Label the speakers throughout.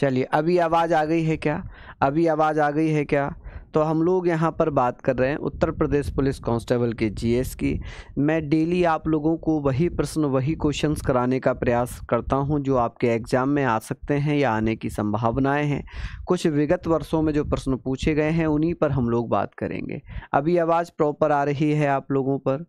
Speaker 1: चलिए अभी आवाज़ आ गई है क्या अभी आवाज़ आ गई है क्या तो हम लोग यहाँ पर बात कर रहे हैं उत्तर प्रदेश पुलिस कांस्टेबल के जीएस की मैं डेली आप लोगों को वही प्रश्न वही क्वेश्चंस कराने का प्रयास करता हूँ जो आपके एग्ज़ाम में आ सकते हैं या आने की संभावनाएं हैं कुछ विगत वर्षों में जो प्रश्न पूछे गए हैं उन्हीं पर हम लोग बात करेंगे अभी आवाज़ प्रॉपर आ रही है आप लोगों पर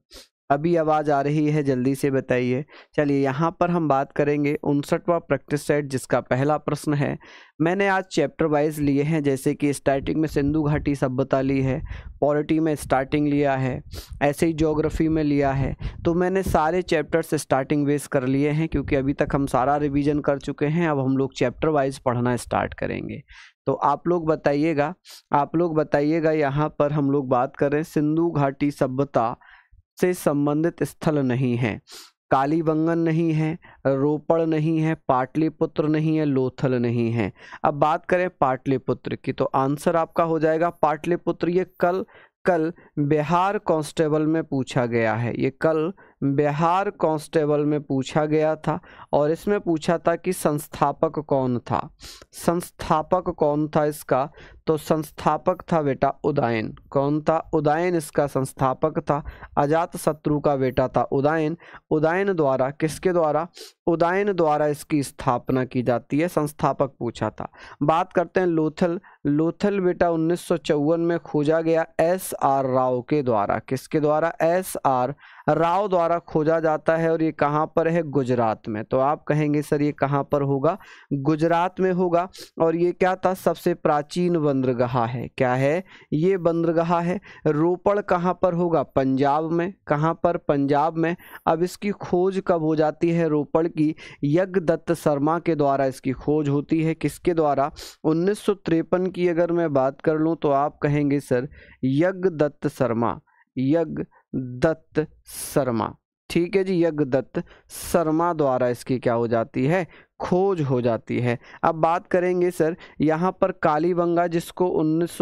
Speaker 1: अभी आवाज़ आ रही है जल्दी से बताइए चलिए यहाँ पर हम बात करेंगे उनसठवा प्रैक्टिस सेट जिसका पहला प्रश्न है मैंने आज चैप्टर वाइज लिए हैं जैसे कि स्टार्टिंग में सिंधु घाटी सभ्यता ली है पॉलिटी में स्टार्टिंग लिया है ऐसे ही जोग्राफी में लिया है तो मैंने सारे चैप्टर्स स्टार्टिंग वेज कर लिए हैं क्योंकि अभी तक हम सारा रिविज़न कर चुके हैं अब हम लोग चैप्टर वाइज पढ़ना स्टार्ट करेंगे तो आप लोग बताइएगा आप लोग बताइएगा यहाँ पर हम लोग बात करें सिंधु घाटी सभ्यता से संबंधित स्थल नहीं है कालीबंगन नहीं है रोपड़ नहीं है पाटलिपुत्र नहीं है लोथल नहीं है अब बात करें पाटलिपुत्र की तो आंसर आपका हो जाएगा पाटलिपुत्र ये कल कल बिहार कांस्टेबल में पूछा गया है ये कल बिहार कांस्टेबल में पूछा गया था और इसमें पूछा था कि संस्थापक कौन था संस्थापक कौन था इसका तो संस्थापक था बेटा उदयन कौन था उदयन इसका संस्थापक था अजात शत्रु का बेटा था उदयन उदयन द्वारा किसके द्वारा उदयन द्वारा इसकी स्थापना की जाती है संस्थापक पूछा था बात करते हैं लोथल लोथल बेटा उन्नीस में खोजा गया एस आर राव के द्वारा किसके द्वारा एस आर राव द्वारा खोजा जाता है और ये कहाँ पर है गुजरात में तो आप कहेंगे सर ये कहाँ पर होगा गुजरात में होगा और ये क्या था सबसे प्राचीन बंदरगाह है क्या है ये बंदरगाह है रोपड़ कहाँ पर होगा पंजाब में कहाँ पर पंजाब में अब इसकी खोज कब हो जाती है रोपड़ की दत्त शर्मा के द्वारा इसकी खोज होती है किसके द्वारा उन्नीस की अगर मैं बात कर लूँ तो आप कहेंगे सर दत्त शर्मा यज्ञ दत्त शर्मा ठीक है जी यज्ञ दत्त शर्मा द्वारा इसकी क्या हो जाती है खोज हो जाती है अब बात करेंगे सर यहाँ पर कालीबंगा जिसको उन्नीस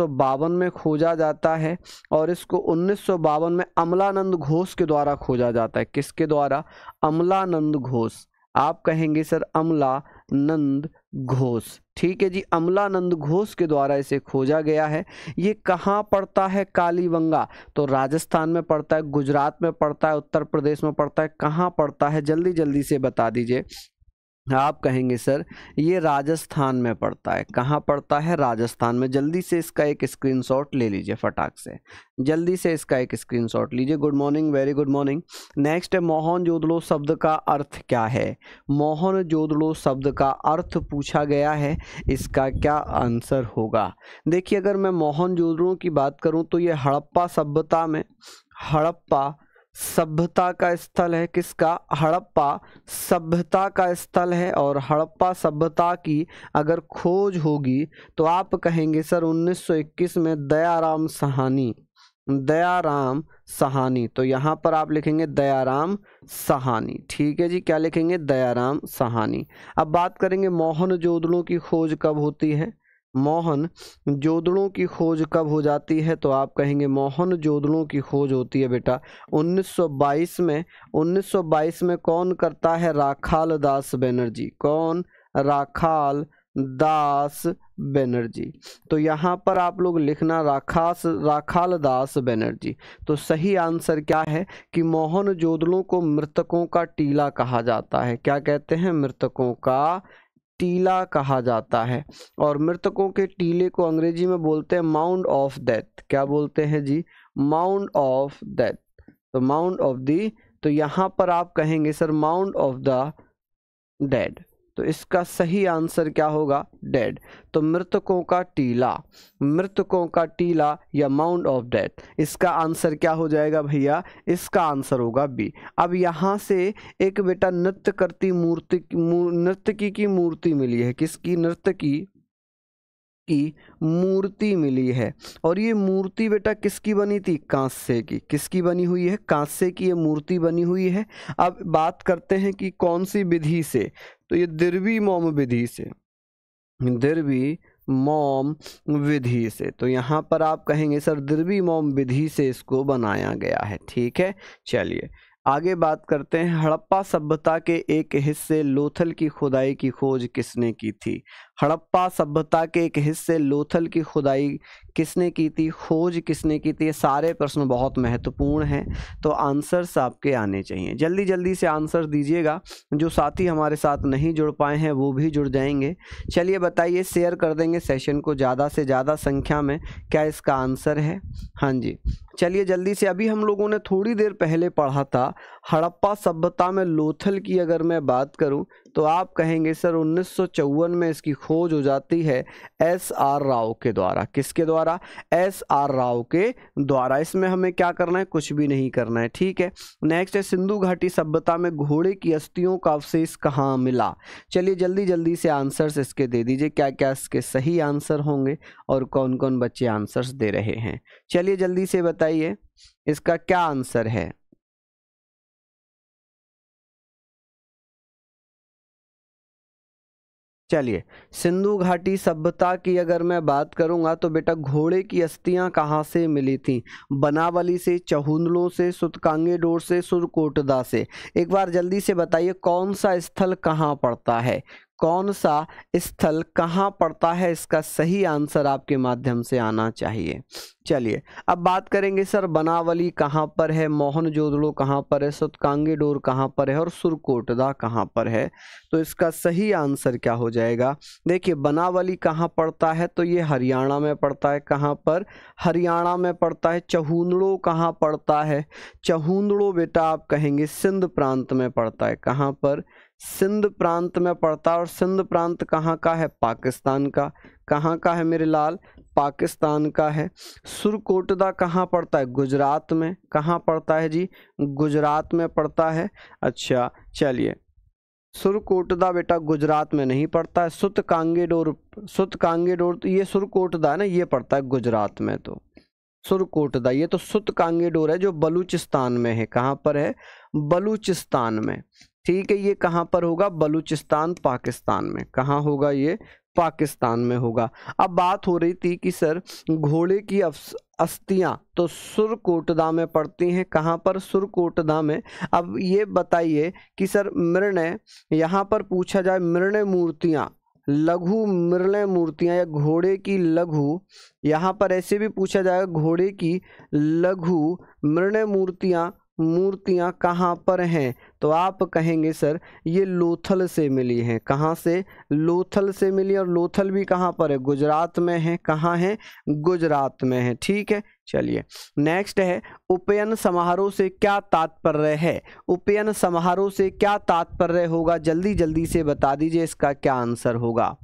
Speaker 1: में खोजा जाता है और इसको उन्नीस में अमलानंद घोष के द्वारा खोजा जाता है किसके द्वारा अमलानंद घोष आप कहेंगे सर अमला नंद घोष ठीक है जी अमलानंद घोष के द्वारा इसे खोजा गया है ये कहाँ पड़ता है कालीबंगा तो राजस्थान में पड़ता है गुजरात में पड़ता है उत्तर प्रदेश में पड़ता है कहाँ पड़ता है जल्दी जल्दी से बता दीजिए आप कहेंगे सर ये राजस्थान में पड़ता है कहाँ पड़ता है राजस्थान में जल्दी से इसका एक स्क्रीनशॉट ले लीजिए फटाक से जल्दी से इसका एक स्क्रीनशॉट लीजिए good morning very good morning next है मोहन जोदड़ो शब्द का अर्थ क्या है मोहन जोदड़ो शब्द का अर्थ पूछा गया है इसका क्या आंसर होगा देखिए अगर मैं मोहन की बात करूँ तो ये हड़प्पा सभ्यता में हड़प्पा सभ्यता का स्थल है किसका हड़प्पा सभ्यता का स्थल है और हड़प्पा सभ्यता की अगर खोज होगी तो आप कहेंगे सर 1921 में दयाराम सहानी दयाराम सहानी तो यहाँ पर आप लिखेंगे दयाराम सहानी ठीक है जी क्या लिखेंगे दयाराम सहानी अब बात करेंगे मोहन जोदड़ों की खोज कब होती है मोहन जोदड़ों की खोज कब हो जाती है तो आप कहेंगे मोहन जोदड़ों की खोज होती है बेटा 1922 में 1922 में कौन करता है राखाल दास बनर्जी कौन राखाल दास बनर्जी तो यहाँ पर आप लोग लिखना राखास राखाल दास बनर्जी तो सही आंसर क्या है कि मोहन जोदड़ों को मृतकों का टीला कहा जाता है क्या कहते हैं मृतकों का टीला कहा जाता है और मृतकों के टीले को अंग्रेजी में बोलते हैं माउंड ऑफ डेथ क्या बोलते हैं जी माउंड ऑफ डेथ तो माउंड ऑफ दी तो यहाँ पर आप कहेंगे sir mound of the dead तो इसका सही आंसर क्या होगा डेड तो मृतकों का टीला मृतकों का टीला या माउंट ऑफ डेथ इसका आंसर क्या हो जाएगा भैया इसका आंसर होगा बी अब यहाँ से एक बेटा नृत्य करती मूर्ति नृत्यकी की मूर्ति मिली है किसकी नृत्य की की मूर्ति मिली है और ये मूर्ति बेटा किसकी बनी थी कांस्य की किसकी बनी हुई है कांस्य की ये मूर्ति बनी हुई है अब बात करते हैं कि कौन सी विधि से तो ये दिर्वी मोम विधि से दिर्वी मोम विधि से तो यहाँ पर आप कहेंगे सर दिर्वी मोम विधि से इसको बनाया गया है ठीक है चलिए आगे बात करते हैं हड़प्पा सभ्यता के एक हिस्से लोथल की खुदाई की खोज किसने की थी हड़प्पा सभ्यता के एक हिस्से लोथल की खुदाई किसने की थी खोज किसने की थी ये सारे प्रश्न बहुत महत्वपूर्ण हैं तो आंसर्स आपके आने चाहिए जल्दी जल्दी से आंसर दीजिएगा जो साथी हमारे साथ नहीं जुड़ पाए हैं वो भी जुड़ जाएंगे चलिए बताइए शेयर कर देंगे सेशन को ज़्यादा से ज़्यादा संख्या में क्या इसका आंसर है हाँ जी चलिए जल्दी से अभी हम लोगों ने थोड़ी देर पहले पढ़ा था हड़प्पा सभ्यता में लोथल की अगर मैं बात करूं तो आप कहेंगे सर उन्नीस में इसकी खोज हो जाती है एस आर राव के द्वारा किसके द्वारा एस आर राव के द्वारा इसमें हमें क्या करना है कुछ भी नहीं करना है ठीक है नेक्स्ट है सिंधु घाटी सभ्यता में घोड़े की अस्थियों का अवशेष कहाँ मिला चलिए जल्दी जल्दी से आंसर्स इसके दे दीजिए क्या क्या इसके सही आंसर होंगे और कौन कौन बच्चे आंसर्स दे रहे हैं चलिए जल्दी से बताइए इसका क्या आंसर है चलिए सिंधु घाटी सभ्यता की अगर मैं बात करूंगा तो बेटा घोड़े की अस्थियां कहाँ से मिली थी बनावली से चहुंदलों से सुतकांगे डोर से सुरकोटदा से एक बार जल्दी से बताइए कौन सा स्थल कहाँ पड़ता है कौन सा स्थल कहाँ पड़ता है इसका सही आंसर आपके माध्यम से आना चाहिए चलिए अब बात करेंगे सर बनावली कहाँ पर है मोहन जोदड़ो कहाँ पर है सुतकांगेडोर कहाँ पर है और सुरकोटदा कहाँ पर है तो इसका सही आंसर क्या हो जाएगा देखिए बनावली कहाँ पड़ता है तो ये हरियाणा में पड़ता है कहाँ पर हरियाणा में पड़ता है चहूंदड़ो कहाँ पड़ता है चहूंदड़ो बेटा आप कहेंगे सिंध प्रांत में पड़ता है कहाँ पर सिंध प्रांत में पड़ता है और सिंध प्रांत कहाँ का है पाकिस्तान का कहाँ का है मेरे लाल पाकिस्तान का है सुरकोटदा कहाँ पड़ता है गुजरात में कहाँ पड़ता है जी गुजरात में पड़ता है अच्छा चलिए सुरकोटदा बेटा गुजरात में नहीं पड़ता है सुत कांगेडोर सुत कांगेडोर तो ये सुरकोटदा है ना ये पड़ता है गुजरात में तो सुरकोटदा ये तो सुत कांगेडोर है जो बलूचिस्तान में है कहाँ पर है बलूचिस्तान में ठीक है ये कहाँ पर होगा बलूचिस्तान पाकिस्तान में कहाँ होगा ये पाकिस्तान में होगा अब बात हो रही थी कि सर घोड़े की अस्थियाँ तो सुरकोटदा में पड़ती हैं कहाँ पर सुरकोटदा में अब ये बताइए कि सर मृणय यहाँ पर पूछा जाए मृणय मूर्तियाँ लघु मृणय मूर्तियाँ या घोड़े की लघु यहाँ पर ऐसे भी पूछा जाएगा घोड़े की लघु मृणय मूर्तियाँ मूर्तियां कहाँ पर हैं तो आप कहेंगे सर ये लोथल से मिली हैं कहाँ से लोथल से मिली और लोथल भी कहाँ पर है गुजरात में है कहाँ है गुजरात में है ठीक है चलिए नेक्स्ट है उपयन समारोह से क्या तात्पर्य है उपयन समारोह से क्या तात्पर्य होगा जल्दी जल्दी से बता दीजिए इसका क्या आंसर होगा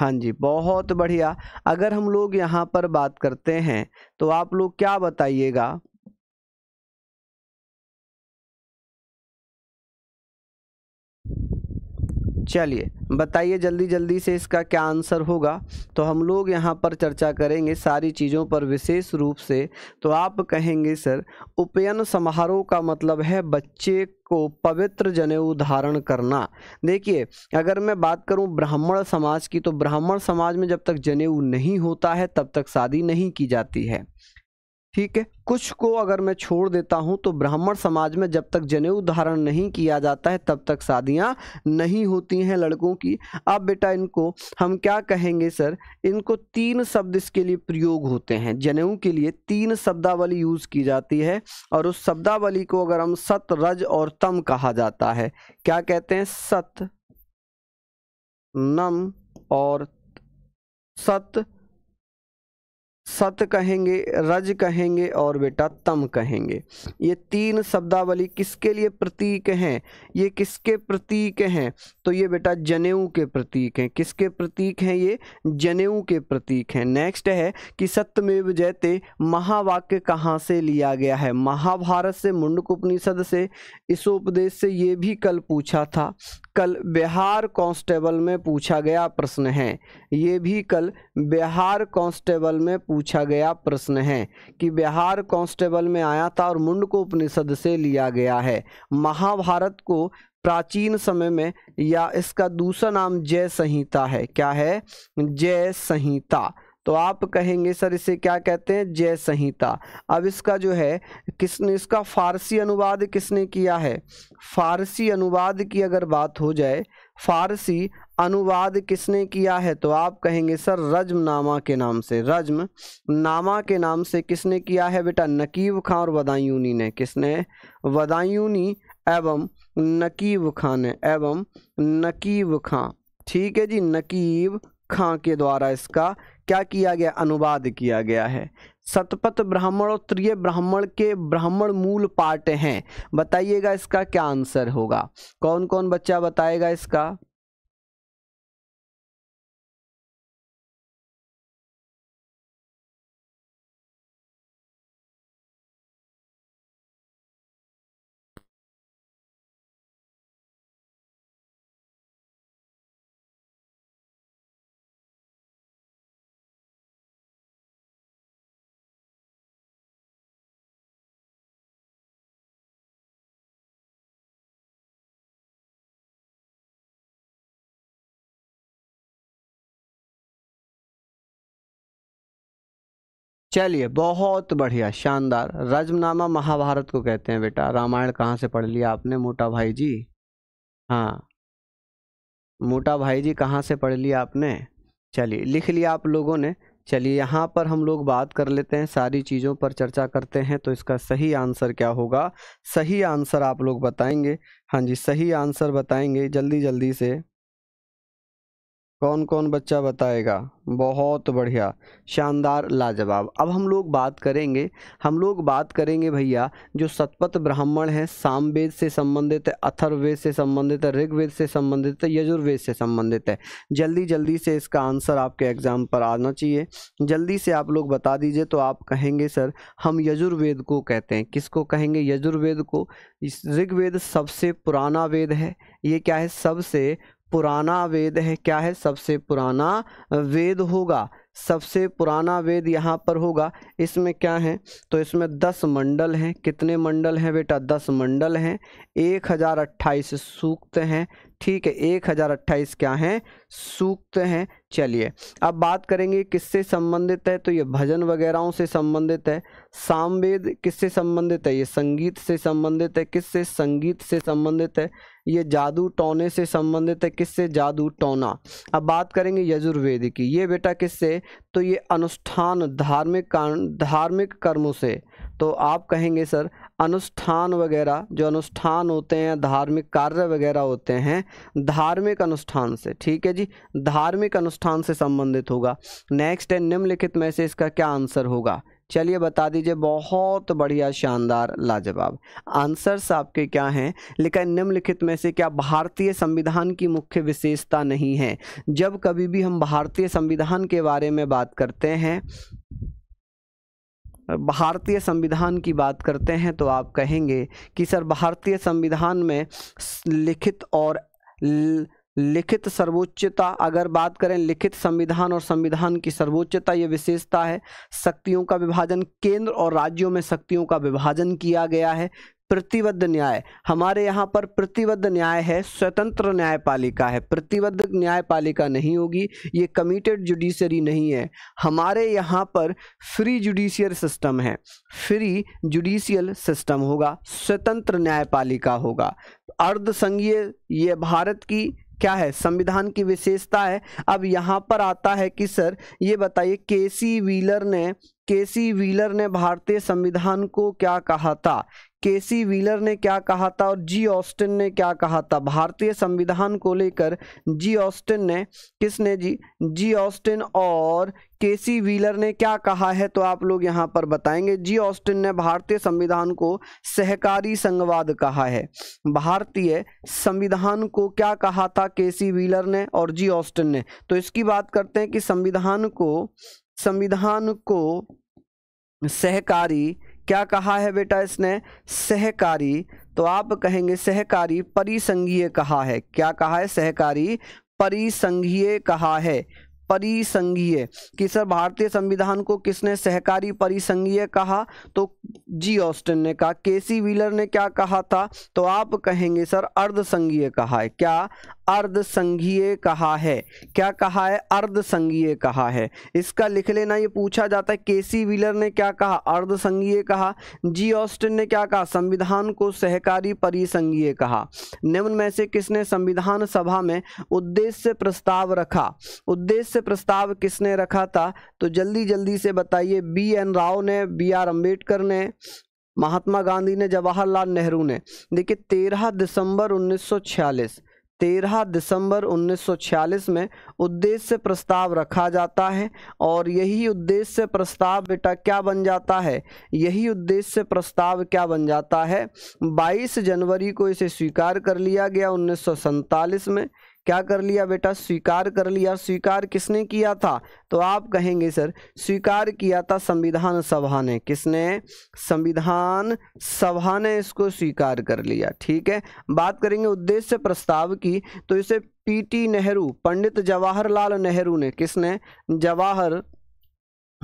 Speaker 1: हाँ जी बहुत बढ़िया अगर हम लोग यहाँ पर बात करते हैं तो आप लोग क्या बताइएगा चलिए बताइए जल्दी जल्दी से इसका क्या आंसर होगा तो हम लोग यहाँ पर चर्चा करेंगे सारी चीज़ों पर विशेष रूप से तो आप कहेंगे सर उपयन समारोह का मतलब है बच्चे को पवित्र जनेऊ धारण करना देखिए अगर मैं बात करूं ब्राह्मण समाज की तो ब्राह्मण समाज में जब तक जनेऊ नहीं होता है तब तक शादी नहीं की जाती है ठीक है कुछ को अगर मैं छोड़ देता हूं तो ब्राह्मण समाज में जब तक जनेऊ धारण नहीं किया जाता है तब तक शादियां नहीं होती हैं लड़कों की अब बेटा इनको हम क्या कहेंगे सर इनको तीन शब्द इसके लिए प्रयोग होते हैं जनेऊ के लिए तीन शब्दावली यूज़ की जाती है और उस शब्दावली को अगर हम सत रज और तम कहा जाता है क्या कहते हैं सत नम और सत सत कहेंगे रज कहेंगे और बेटा तम कहेंगे ये तीन शब्दावली किसके लिए प्रतीक हैं ये किसके प्रतीक हैं तो ये बेटा जनेऊ के प्रतीक हैं किसके प्रतीक हैं ये जनेऊ के प्रतीक हैं नेक्स्ट है कि सत्यमेव जयते महावाक्य कहाँ से लिया गया है महाभारत से मुंडक उपनिषद से इस उपदेश से ये भी कल पूछा था कल बिहार कांस्टेबल में पूछा गया प्रश्न है ये भी कल बिहार कांस्टेबल में पूछा गया प्रश्न है कि बिहार कांस्टेबल में आया था और मुंड को उपनिषद से लिया गया है महाभारत को प्राचीन समय में या इसका दूसरा नाम जय संहिता है क्या है जय संहिता तो आप कहेंगे सर इसे क्या कहते हैं जय संहिता अब इसका जो है किसने इसका फारसी अनुवाद किसने किया है फारसी अनुवाद की अगर बात हो जाए फारसी अनुवाद किसने किया है तो आप कहेंगे सर रजम नामा के नाम से रजम नामा के नाम से किसने किया है बेटा नकीब खां और वदायूनी ने किसने वदायूनी एवं नकीब खां ने एवं नकीब खां ठीक है जी नकीब खां के द्वारा इसका क्या किया गया अनुवाद किया गया है सतपथ ब्राह्मण और त्रिय ब्राह्मण के ब्राह्मण मूल पाठ हैं बताइएगा इसका क्या आंसर होगा कौन कौन बच्चा बताएगा इसका चलिए बहुत बढ़िया शानदार रजमनामा महाभारत को कहते हैं बेटा रामायण कहाँ से पढ़ लिया आपने मोटा भाई जी हाँ मोटा भाई जी कहाँ से पढ़ लिया आपने चलिए लिख लिया आप लोगों ने चलिए यहाँ पर हम लोग बात कर लेते हैं सारी चीज़ों पर चर्चा करते हैं तो इसका सही आंसर क्या होगा सही आंसर आप लोग बताएंगे हाँ जी सही आंसर बताएंगे जल्दी जल्दी से कौन कौन बच्चा बताएगा बहुत बढ़िया शानदार लाजवाब अब हम लोग बात करेंगे हम लोग बात करेंगे भैया जो सतपथ ब्राह्मण हैं सामवेद से संबंधित है अथर्वेद से संबंधित है ऋग्वेद से संबंधित है यजुर्वेद से संबंधित है जल्दी जल्दी से इसका आंसर आपके एग्ज़ाम पर आना चाहिए जल्दी से आप लोग बता दीजिए तो आप कहेंगे सर हम यजुर्वेद को कहते हैं किसको कहेंगे यजुर्वेद को ऋग्वेद सबसे पुराना वेद है ये क्या है सबसे पुराना वेद है क्या है सबसे पुराना वेद होगा सबसे पुराना वेद यहाँ पर होगा इसमें क्या है तो इसमें दस मंडल हैं कितने मंडल हैं बेटा दस मंडल हैं एक हज़ार अट्ठाईस सूक्त हैं ठीक है एक हज़ार अट्ठाईस क्या हैं सूक्त हैं चलिए अब बात करेंगे किससे संबंधित है तो ये भजन वगैरहों से संबंधित है सामवेद किससे संबंधित है ये संगीत से संबंधित है किससे संगीत से संबंधित है ये जादू टोने से संबंधित है किससे जादू टोना अब बात करेंगे यजुर्वेद की ये बेटा किससे तो ये अनुष्ठान धार्मिक धार्मिक कर्मों से तो आप कहेंगे सर अनुष्ठान वगैरह जो अनुष्ठान होते हैं धार्मिक कार्य वगैरह होते हैं धार्मिक अनुष्ठान से ठीक है जी धार्मिक अनुष्ठान से संबंधित होगा नेक्स्ट है निम्नलिखित में से इसका क्या आंसर होगा चलिए बता दीजिए बहुत बढ़िया शानदार लाजवाब आंसर्स आपके क्या हैं लेकिन निम्नलिखित में से क्या भारतीय संविधान की मुख्य विशेषता नहीं है जब कभी भी हम भारतीय संविधान के बारे में बात करते हैं भारतीय संविधान की बात करते हैं तो आप कहेंगे कि सर भारतीय संविधान में लिखित और लिखित सर्वोच्चता अगर बात करें लिखित संविधान और संविधान की सर्वोच्चता ये विशेषता है शक्तियों का विभाजन केंद्र और राज्यों में शक्तियों का विभाजन किया गया है प्रतिबद्ध न्याय हमारे यहाँ पर प्रतिबद्ध न्याय है स्वतंत्र न्यायपालिका है प्रतिबद्ध न्यायपालिका नहीं होगी ये कमिटेड जुडिशरी नहीं है हमारे यहाँ पर फ्री जुडिशियल सिस्टम है फ्री जुडिशियल सिस्टम होगा स्वतंत्र न्यायपालिका होगा अर्धसंघीय ये भारत की क्या है संविधान की विशेषता है अब यहाँ पर आता है कि सर ये बताइए केसी व्हीलर ने केसी व्हीलर ने भारतीय संविधान को क्या कहा था केसी व्हीलर ने क्या कहा था और जी ऑस्टिन ने क्या कहा था भारतीय संविधान को लेकर जी ऑस्टिन ने किसने जी जी ऑस्टिन और केसी व्हीलर ने क्या कहा है तो आप लोग यहाँ पर बताएंगे जी ऑस्टिन ने भारतीय संविधान को सहकारी संघवाद कहा है भारतीय संविधान को क्या कहा था केसी व्हीलर ने और जी ऑस्टिन ने तो इसकी बात करते हैं कि संविधान को संविधान को सहकारी क्या कहा है बेटा इसने सहकारी तो आप कहेंगे सहकारी परिसंघीय कहा है क्या कहा है सहकारी परिसंघीय कहा है परिसंघीय कि सर भारतीय संविधान को किसने सहकारी परिसंघीय कहा तो जी ऑस्टिन ने कहा केसी व्हीलर ने क्या कहा था तो आप कहेंगे सर अर्धसंघीय कहा है क्या अर्धसंघीय कहा है क्या कहा है अर्धसंघीय कहा है इसका लिख लेना ये पूछा जाता है केसी व्हीलर ने क्या कहा अर्धसंघीय कहा जी ऑस्टिन ने क्या कहा संविधान को सहकारी परिसंघीय कहा निम्न में से किसने संविधान सभा में उद्देश्य प्रस्ताव रखा उद्देश्य सदस्य प्रस्ताव किसने रखा था तो जल्दी जल्दी से बताइए बी एन राव ने बी आर अम्बेडकर ने महात्मा गांधी ने जवाहरलाल नेहरू ने देखिए तेरह दिसंबर 1946 तेरह दिसंबर 1946 में उद्देश्य प्रस्ताव रखा जाता है और यही उद्देश्य प्रस्ताव बेटा क्या बन जाता है यही उद्देश्य प्रस्ताव क्या बन जाता है 22 जनवरी को इसे स्वीकार कर लिया गया उन्नीस में क्या कर लिया बेटा स्वीकार कर लिया स्वीकार किसने किया था तो आप कहेंगे सर स्वीकार किया था संविधान सभा ने किसने संविधान सभा ने इसको स्वीकार कर लिया ठीक है बात करेंगे उद्देश्य प्रस्ताव की तो इसे पीटी नेहरू पंडित जवाहरलाल नेहरू ने किसने जवाहर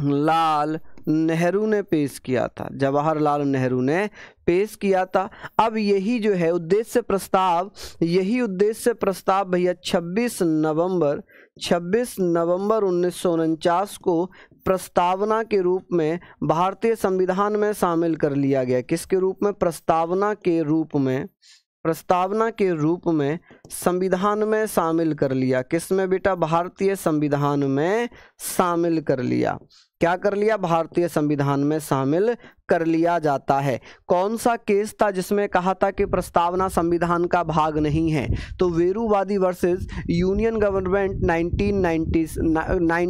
Speaker 1: लाल नेहरू ने पेश किया था जवाहरलाल नेहरू ने पेश किया था अब यही जो है उद्देश्य प्रस्ताव यही उद्देश्य प्रस्ताव भैया 26 नवंबर 26 नवंबर उन्नीस को प्रस्तावना के रूप में भारतीय संविधान में शामिल कर लिया गया किसके रूप में प्रस्तावना के रूप में प्रस्तावना के रूप में संविधान में शामिल कर लिया किसमें बेटा भारतीय संविधान में शामिल कर लिया क्या कर लिया भारतीय संविधान में शामिल कर लिया जाता है कौन सा केस था जिसमें कहा था कि प्रस्तावना संविधान का भाग नहीं है तो वेरूवादी वर्सेस यूनियन गवर्नमेंट 1990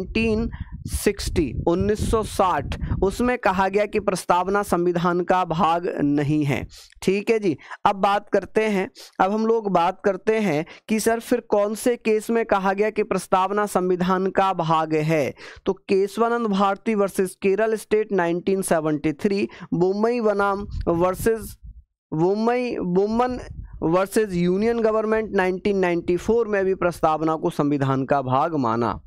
Speaker 1: 19 सिक्सटी 1960 उसमें कहा गया कि प्रस्तावना संविधान का भाग नहीं है ठीक है जी अब बात करते हैं अब हम लोग बात करते हैं कि सर फिर कौन से केस में कहा गया कि प्रस्तावना संविधान का भाग है तो केशवानंद भारती वर्सेस केरल स्टेट 1973 मुंबई बनाम versus Mumbai Bommai versus union government 1994 में भी प्रस्तावना को संविधान का भाग माना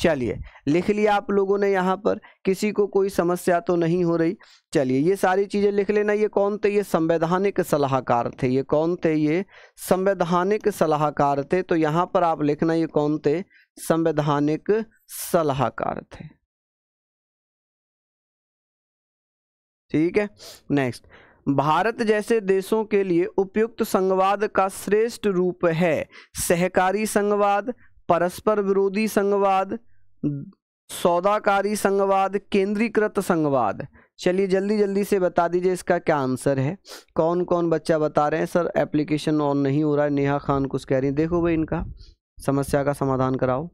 Speaker 1: चलिए लिख लिया आप लोगों ने यहाँ पर किसी को कोई समस्या तो नहीं हो रही चलिए ये सारी चीज़ें लिख लेना ये कौन थे ये संवैधानिक सलाहकार थे ये कौन थे ये संवैधानिक सलाहकार थे तो यहाँ पर आप लिखना ये कौन थे संवैधानिक सलाहकार थे ठीक है नेक्स्ट भारत जैसे देशों के लिए उपयुक्त संघवाद का श्रेष्ठ रूप है सहकारी संघवाद परस्पर विरोधी संघवाद सौदाकारी संघवाद केंद्रीकृत संघवाद चलिए जल्दी जल्दी से बता दीजिए इसका क्या आंसर है कौन कौन बच्चा बता रहे हैं सर एप्लीकेशन ऑन नहीं हो रहा है नेहा खान कुछ कह रही है देखो भाई इनका समस्या का समाधान कराओ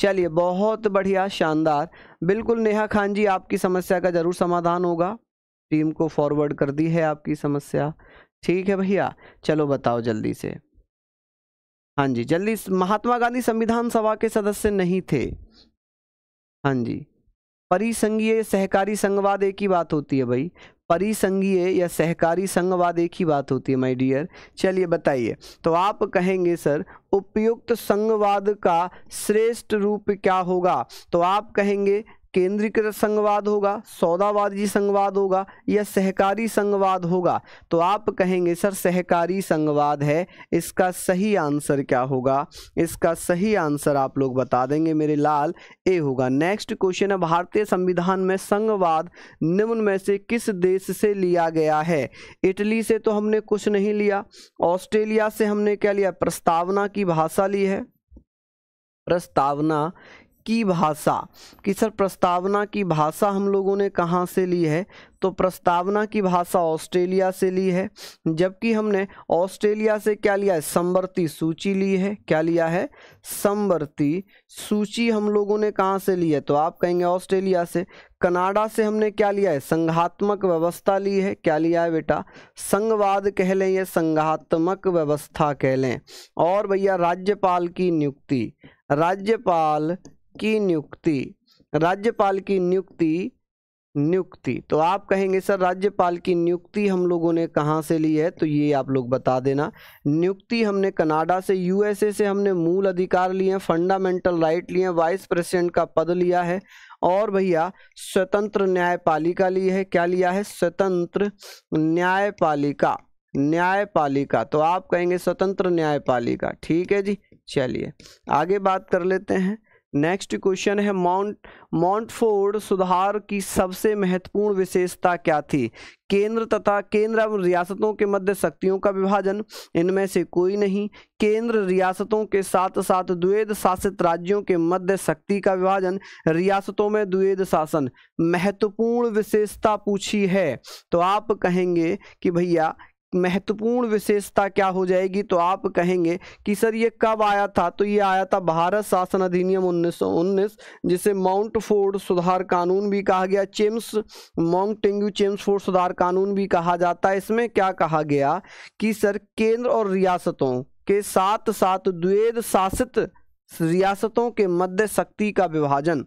Speaker 1: चलिए बहुत बढ़िया शानदार बिल्कुल नेहा खान जी आपकी समस्या का ज़रूर समाधान होगा टीम को फॉरवर्ड कर दी है आपकी समस्या ठीक है भैया चलो बताओ जल्दी से हाँ जी जल्दी महात्मा गांधी संविधान सभा के सदस्य नहीं थे हाँ जी परिसंघीय सहकारी संघवाद एक ही बात होती है भाई परिसंघीय या सहकारी संघवाद एक ही बात होती है माय डियर चलिए बताइए तो आप कहेंगे सर उपयुक्त संघवाद का श्रेष्ठ रूप क्या होगा तो आप कहेंगे केंद्रीकृत संघवाद होगा सौदावादी संघवाद होगा या सहकारी संघवाद होगा तो आप कहेंगे सर सहकारी संघवाद है इसका सही आंसर क्या होगा इसका सही आंसर आप लोग बता देंगे मेरे लाल ए होगा नेक्स्ट क्वेश्चन है भारतीय संविधान में संघवाद निम्न में से किस देश से लिया गया है इटली से तो हमने कुछ नहीं लिया ऑस्ट्रेलिया से हमने क्या लिया प्रस्तावना की भाषा ली है प्रस्तावना की भाषा कि सर प्रस्तावना की भाषा हम लोगों ने कहाँ से ली है तो प्रस्तावना की भाषा ऑस्ट्रेलिया से ली है जबकि हमने ऑस्ट्रेलिया से क्या लिया है संवर्ती सूची ली है क्या लिया है संवर्ती सूची हम लोगों ने कहाँ से ली है तो आप कहेंगे ऑस्ट्रेलिया से कनाडा से हमने क्या लिया है संघात्मक व्यवस्था ली है क्या लिया है बेटा संघवाद कह लें या संघात्मक व्यवस्था कह लें और भैया राज्यपाल की नियुक्ति राज्यपाल की नियुक्ति राज्यपाल की नियुक्ति नियुक्ति तो आप कहेंगे सर राज्यपाल की नियुक्ति हम लोगों ने कहाँ से ली है तो ये आप लोग बता देना नियुक्ति हमने कनाडा से यूएसए से हमने मूल अधिकार लिए हैं फंडामेंटल राइट लिए हैं वाइस प्रेसिडेंट का पद लिया है और भैया स्वतंत्र न्यायपालिका ली है क्या लिया है स्वतंत्र न्यायपालिका न्यायपालिका तो आप कहेंगे स्वतंत्र न्यायपालिका ठीक है जी चलिए आगे बात कर लेते हैं नेक्स्ट क्वेश्चन है माउंट माउंटफोर्ड सुधार की सबसे महत्वपूर्ण विशेषता क्या थी केंद्र तथा केंद्र एवं रियासतों के मध्य शक्तियों का विभाजन इनमें से कोई नहीं केंद्र रियासतों के साथ साथ द्वेद शासित राज्यों के मध्य शक्ति का विभाजन रियासतों में द्वेद शासन महत्वपूर्ण विशेषता पूछी है तो आप कहेंगे कि भैया महत्वपूर्ण विशेषता क्या हो जाएगी तो आप कहेंगे कि सर ये कब आया था तो ये आया था भारत शासन अधिनियम 1919 जिसे माउंट फोर्ड सुधार कानून भी कहा गया चेम्स माउंट चेम्स फोर्ड सुधार कानून भी कहा जाता है इसमें क्या कहा गया कि सर केंद्र और रियासतों के साथ साथ द्वेद शासित रियासतों के मध्य शक्ति का विभाजन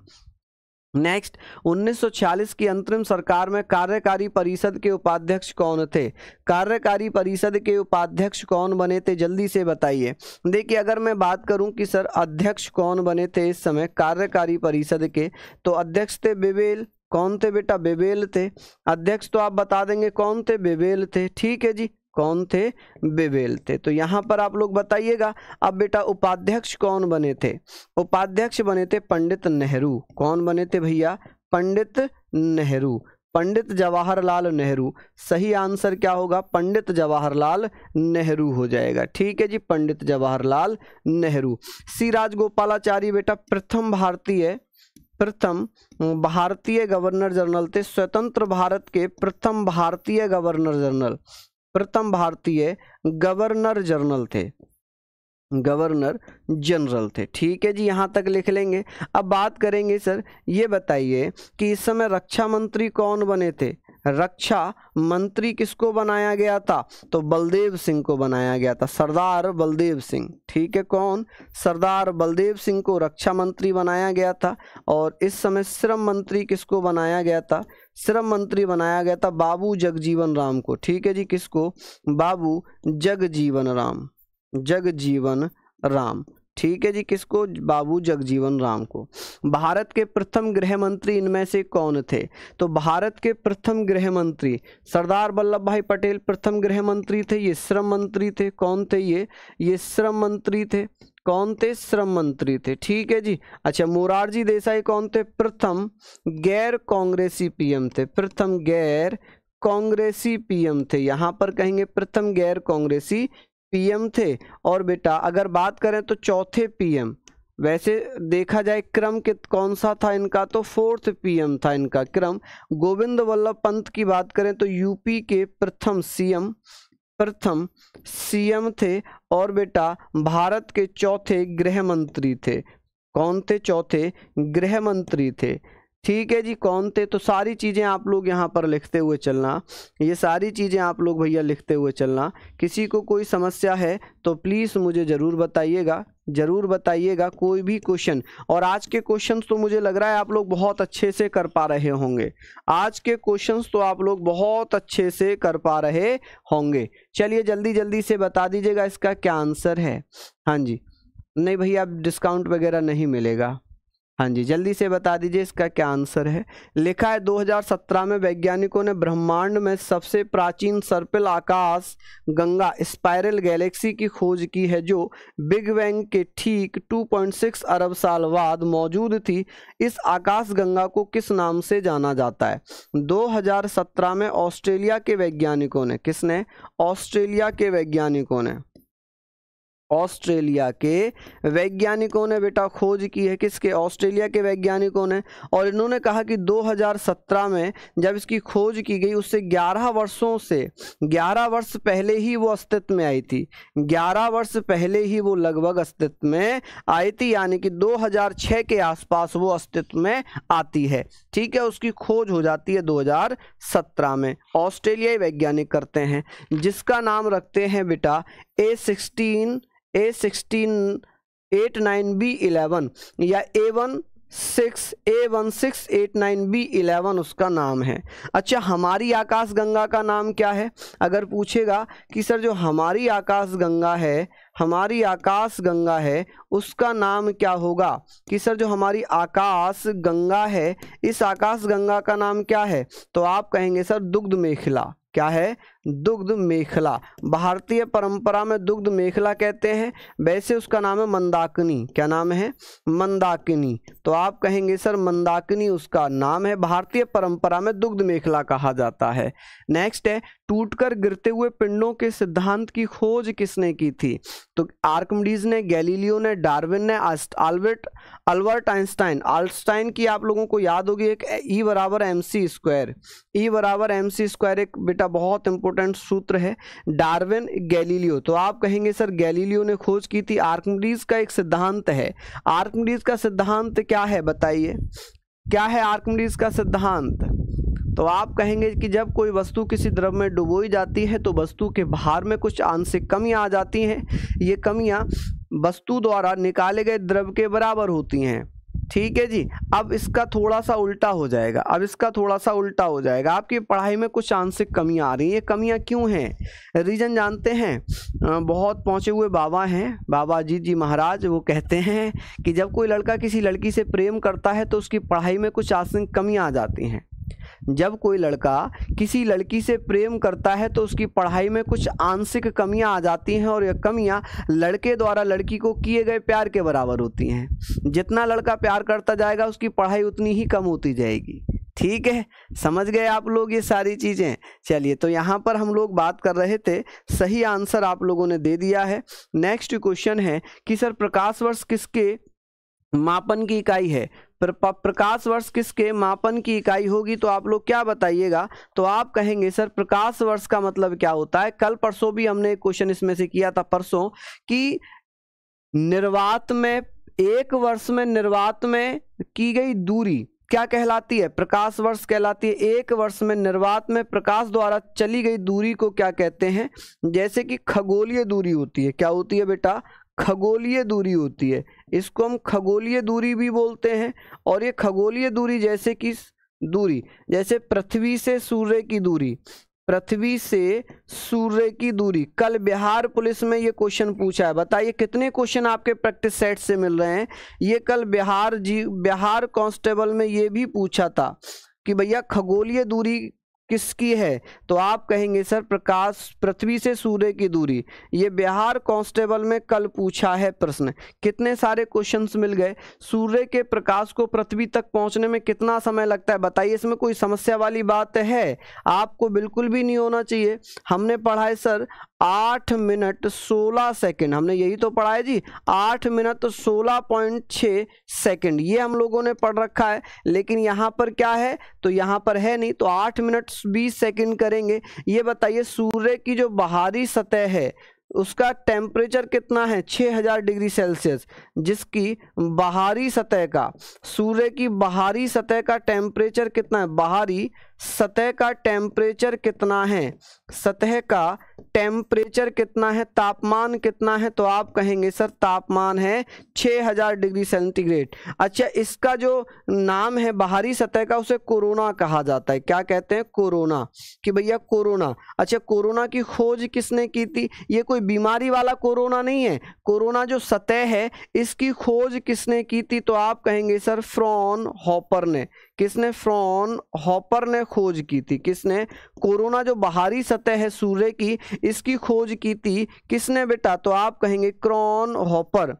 Speaker 1: नेक्स्ट 1946 की अंतरिम सरकार में कार्यकारी परिषद के उपाध्यक्ष कौन थे कार्यकारी परिषद के उपाध्यक्ष कौन बने थे जल्दी से बताइए देखिए अगर मैं बात करूं कि सर अध्यक्ष कौन बने थे इस समय कार्यकारी परिषद के तो अध्यक्ष थे बेबेल कौन थे बेटा बेबेल थे अध्यक्ष तो आप बता देंगे कौन थे बेबेल थे ठीक है जी कौन थे बेबेल थे तो यहाँ पर आप लोग बताइएगा अब बेटा उपाध्यक्ष कौन बने थे उपाध्यक्ष बने थे पंडित नेहरू कौन बने थे भैया पंडित नेहरू पंडित जवाहरलाल नेहरू सही आंसर क्या होगा पंडित जवाहरलाल नेहरू हो जाएगा ठीक है जी पंडित जवाहरलाल नेहरू सी राजगोपालाचारी बेटा प्रथम भारतीय प्रथम भारतीय गवर्नर जनरल थे स्वतंत्र भारत के प्रथम भारतीय गवर्नर जनरल प्रथम भारतीय गवर्नर जनरल थे गवर्नर जनरल थे ठीक है जी यहाँ तक लिख लेंगे अब बात करेंगे सर ये बताइए कि इस समय रक्षा मंत्री कौन बने थे रक्षा मंत्री किसको बनाया गया था तो बलदेव सिंह को बनाया गया था सरदार बलदेव सिंह ठीक है कौन सरदार बलदेव सिंह को रक्षा मंत्री बनाया गया था और इस समय श्रम मंत्री किसको बनाया गया था श्रम मंत्री बनाया गया था बाबू जगजीवन राम को ठीक है जी किसको बाबू जगजीवन राम जगजीवन राम ठीक है जी किसको बाबू जगजीवन राम को भारत के प्रथम गृह मंत्री इनमें से कौन थे तो भारत के प्रथम गृह मंत्री सरदार वल्लभ भाई पटेल प्रथम गृह मंत्री थे ये श्रम मंत्री थे कौन थे ये ये श्रम मंत्री थे कौन थे श्रम मंत्री थे ठीक है जी अच्छा मोरारजी देसाई कौन थे प्रथम गैर कांग्रेसी पीएम थे प्रथम गैर कांग्रेसी पीएम थे यहां पर कहेंगे प्रथम गैर कांग्रेसी पीएम थे और बेटा अगर बात करें तो चौथे पीएम वैसे देखा जाए क्रम के कौन सा था इनका तो फोर्थ पीएम था इनका क्रम गोविंद वल्लभ पंत की बात करें तो यूपी के प्रथम सीएम प्रथम सीएम थे और बेटा भारत के चौथे गृह मंत्री थे कौन थे चौथे गृह मंत्री थे ठीक है जी कौन थे तो सारी चीज़ें आप लोग यहाँ पर लिखते हुए चलना ये सारी चीज़ें आप लोग भैया लिखते हुए चलना किसी को कोई समस्या है तो प्लीज़ मुझे ज़रूर बताइएगा ज़रूर बताइएगा कोई भी क्वेश्चन और आज के क्वेश्चंस तो मुझे लग रहा है आप लोग बहुत अच्छे से कर पा रहे होंगे आज के क्वेश्चंस तो आप लोग बहुत अच्छे से कर पा रहे होंगे चलिए जल्दी जल्दी से बता दीजिएगा इसका क्या आंसर है हाँ जी नहीं भैया डिस्काउंट वगैरह नहीं मिलेगा हाँ जी जल्दी से बता दीजिए इसका क्या आंसर है लिखा है 2017 में वैज्ञानिकों ने ब्रह्मांड में सबसे प्राचीन सर्पिल आकाश गंगा स्पाइरल गैलेक्सी की खोज की है जो बिग बैंग के ठीक 2.6 अरब साल बाद मौजूद थी इस आकाश गंगा को किस नाम से जाना जाता है 2017 में ऑस्ट्रेलिया के वैज्ञानिकों ने किसने ऑस्ट्रेलिया के वैज्ञानिकों ने ऑस्ट्रेलिया के वैज्ञानिकों ने बेटा खोज की है किसके ऑस्ट्रेलिया के वैज्ञानिकों ने और इन्होंने कहा कि 2017 में जब इसकी खोज की गई उससे 11 वर्षों से 11 वर्ष पहले ही वो अस्तित्व में आई थी 11 वर्ष पहले ही वो लगभग अस्तित्व में आई थी यानी कि 2006 के आसपास वो अस्तित्व में आती है ठीक है उसकी खोज हो जाती है दो में ऑस्ट्रेलियाई वैज्ञानिक करते हैं जिसका नाम रखते हैं बेटा A sixteen A sixteen eight nine B eleven या A one six A one six eight nine B eleven उसका नाम है अच्छा हमारी आकाश गंगा का नाम क्या है अगर पूछेगा कि सर जो हमारी आकाश गंगा है हमारी आकाश गंगा है उसका नाम क्या होगा कि सर जो हमारी आकाश गंगा है इस आकाश गंगा का नाम क्या है तो आप कहेंगे सर दुग्ध मेखिला क्या है दुग्ध मेखला भारतीय परंपरा में दुग्ध मेखला कहते हैं वैसे उसका नाम है मंदाकिनी क्या नाम है मंदाकिनी तो आप कहेंगे सर मंदाकिनी उसका नाम है भारतीय परंपरा में दुग्ध मेखला कहा जाता है नेक्स्ट है टूटकर गिरते हुए पिंडों के सिद्धांत की खोज किसने की थी तो आर्कमडीज ने गैलीलियो ने डार्विन ने आल्बर्ट अल्बर्ट आइंस्टाइन आल्स्टाइन की आप लोगों को याद होगी एक ई बराबर एम सी स्क्वायर ई बराबर एम सी स्क्वायर एक बेटा बहुत इंपोर्ट इंपॉर्टेंट सूत्र है डार्विन गैलीलियो तो आप कहेंगे सर गैलीलियो ने खोज की थी आर्कमडीज का एक सिद्धांत है आर्कमडीज का सिद्धांत क्या है बताइए क्या है आर्कमडीज का सिद्धांत तो आप कहेंगे कि जब कोई वस्तु किसी द्रव में डुबोई जाती है तो वस्तु के भार में कुछ आंशिक कमियाँ आ जाती हैं ये कमियाँ वस्तु द्वारा निकाले गए द्रव के बराबर होती हैं ठीक है जी अब इसका थोड़ा सा उल्टा हो जाएगा अब इसका थोड़ा सा उल्टा हो जाएगा आपकी पढ़ाई में कुछ आंशिक कमियां आ रही हैं कमियां क्यों हैं रीज़न जानते हैं बहुत पहुंचे हुए बाबा हैं बाबा अजीत जी महाराज वो कहते हैं कि जब कोई लड़का किसी लड़की से प्रेम करता है तो उसकी पढ़ाई में कुछ आंशिक कमियाँ आ जाती हैं जब कोई लड़का किसी लड़की से प्रेम करता है तो उसकी पढ़ाई में कुछ आंशिक कमियां आ जाती हैं और यह कमियां लड़के द्वारा लड़की को किए गए प्यार के बराबर होती हैं जितना लड़का प्यार करता जाएगा उसकी पढ़ाई उतनी ही कम होती जाएगी ठीक है समझ गए आप लोग ये सारी चीज़ें चलिए तो यहाँ पर हम लोग बात कर रहे थे सही आंसर आप लोगों ने दे दिया है नेक्स्ट क्वेश्चन है कि सर प्रकाश वर्ष किसके मापन की इकाई है प्रकाश वर्ष किसके मापन की इकाई होगी तो आप लोग क्या बताइएगा तो आप कहेंगे सर प्रकाश वर्ष का मतलब क्या होता है कल परसों भी हमने एक क्वेश्चन इसमें से किया था परसों कि निर्वात में एक वर्ष में निर्वात में की गई दूरी क्या कहलाती है प्रकाश वर्ष कहलाती है एक वर्ष में निर्वात में प्रकाश द्वारा चली गई दूरी को क्या कहते हैं जैसे कि खगोलीय दूरी होती है क्या होती है बेटा खगोलीय दूरी होती है इसको हम खगोलीय दूरी भी बोलते हैं और ये खगोलीय दूरी जैसे कि दूरी जैसे पृथ्वी से सूर्य की दूरी पृथ्वी से सूर्य की दूरी कल बिहार पुलिस में ये क्वेश्चन पूछा है बताइए कितने क्वेश्चन आपके प्रैक्टिस सेट से मिल रहे हैं ये कल बिहार जी बिहार कांस्टेबल में ये भी पूछा था कि भैया खगोलीय दूरी किसकी है तो आप कहेंगे सर प्रकाश पृथ्वी से सूर्य की दूरी ये बिहार कांस्टेबल में कल पूछा है प्रश्न कितने सारे क्वेश्चंस मिल गए सूर्य के प्रकाश को पृथ्वी तक पहुंचने में कितना समय लगता है बताइए इसमें कोई समस्या वाली बात है आपको बिल्कुल भी नहीं होना चाहिए हमने पढ़ा है सर आठ मिनट सोलह सेकंड हमने यही तो पढ़ा है जी आठ मिनट सोलह पॉइंट छः सेकेंड ये हम लोगों ने पढ़ रखा है लेकिन यहाँ पर क्या है तो यहाँ पर है नहीं तो आठ मिनट बीस सेकेंड करेंगे ये बताइए सूर्य की जो बाहरी सतह है उसका टेम्परेचर कितना है 6000 डिग्री सेल्सियस जिसकी बाहरी सतह का सूर्य की बाहरी सतह का टेम्परेचर कितना है बाहरी सतह का टेम्परेचर कितना है सतह का टेम्परेचर कितना है तापमान कितना है तो आप कहेंगे सर तापमान है 6000 डिग्री सेंटीग्रेड अच्छा इसका जो नाम है बाहरी सतह का उसे कोरोना कहा जाता है क्या कहते हैं कोरोना कि भैया कोरोना अच्छा कोरोना की खोज किसने की थी ये कोई बीमारी वाला कोरोना नहीं है कोरोना जो सतह है इसकी खोज किसने की थी तो आप कहेंगे सर फ्रॉन हॉपर ने किसने फ्रॉन हॉपर ने खोज की थी किसने कोरोना जो बाहरी सतह है सूर्य की इसकी खोज की थी किसने बेटा तो आप कहेंगे क्रॉन हॉपर